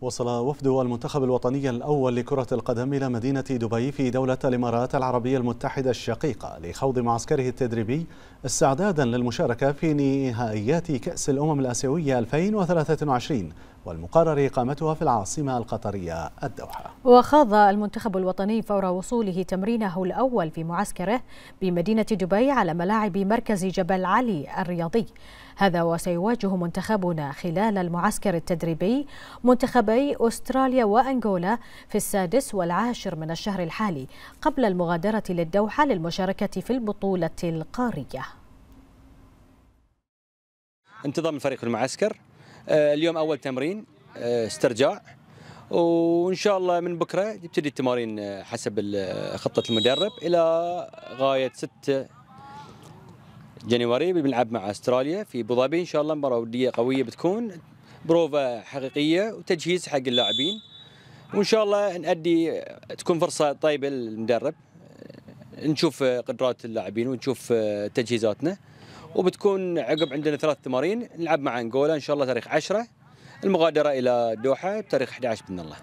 وصل وفد المنتخب الوطني الأول لكرة القدم إلى مدينة دبي في دولة الإمارات العربية المتحدة الشقيقة لخوض معسكره التدريبي استعدادا للمشاركة في نهائيات كأس الأمم الآسيوية 2023 والمقرر إقامتها في العاصمة القطرية الدوحة وخاض المنتخب الوطني فور وصوله تمرينه الأول في معسكره بمدينة دبي على ملاعب مركز جبل علي الرياضي هذا وسيواجه منتخبنا خلال المعسكر التدريبي منتخبي أستراليا وأنغولا في السادس والعاشر من الشهر الحالي قبل المغادرة للدوحة للمشاركة في البطولة القارية انتظام الفريق المعسكر آه، اليوم اول تمرين آه، استرجاع وان شاء الله من بكره تبتدي التمارين آه، حسب خطه المدرب الى غايه 6 جانيوري بنلعب مع استراليا في ابو ظبي ان شاء الله مباراه وديه قويه بتكون بروفه حقيقيه وتجهيز حق اللاعبين وان شاء الله نأدي تكون فرصه طيبه للمدرب نشوف قدرات اللاعبين ونشوف تجهيزاتنا وبتكون عقب عندنا ثلاث تمارين نلعب مع انغولا ان شاء الله تاريخ 10 المغادرة إلى الدوحة بتاريخ 11 بإذن الله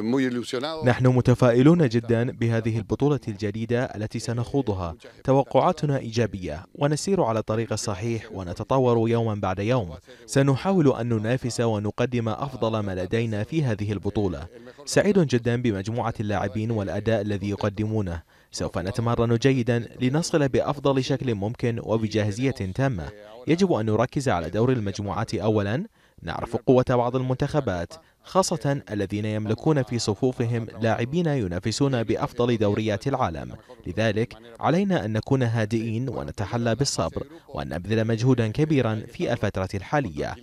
eh, نحن متفائلون جدا بهذه البطولة الجديدة التي سنخوضها توقعاتنا إيجابية ونسير على الطريق الصحيح ونتطور يوما بعد يوم سنحاول أن ننافس ونقدم أفضل ما لدينا في هذه البطولة سعيد جدا بمجموعة اللاعبين والأداء الذي يقدمونه سوف نتمرن جيدا لنصل بأفضل شكل ممكن وبجاهزية تامة يجب أن نركز على دور المجموعات أولا نعرف قوة بعض المنتخبات خاصة الذين يملكون في صفوفهم لاعبين ينافسون بأفضل دوريات العالم لذلك علينا أن نكون هادئين ونتحلى بالصبر وأن نبذل مجهودا كبيرا في الفترة الحالية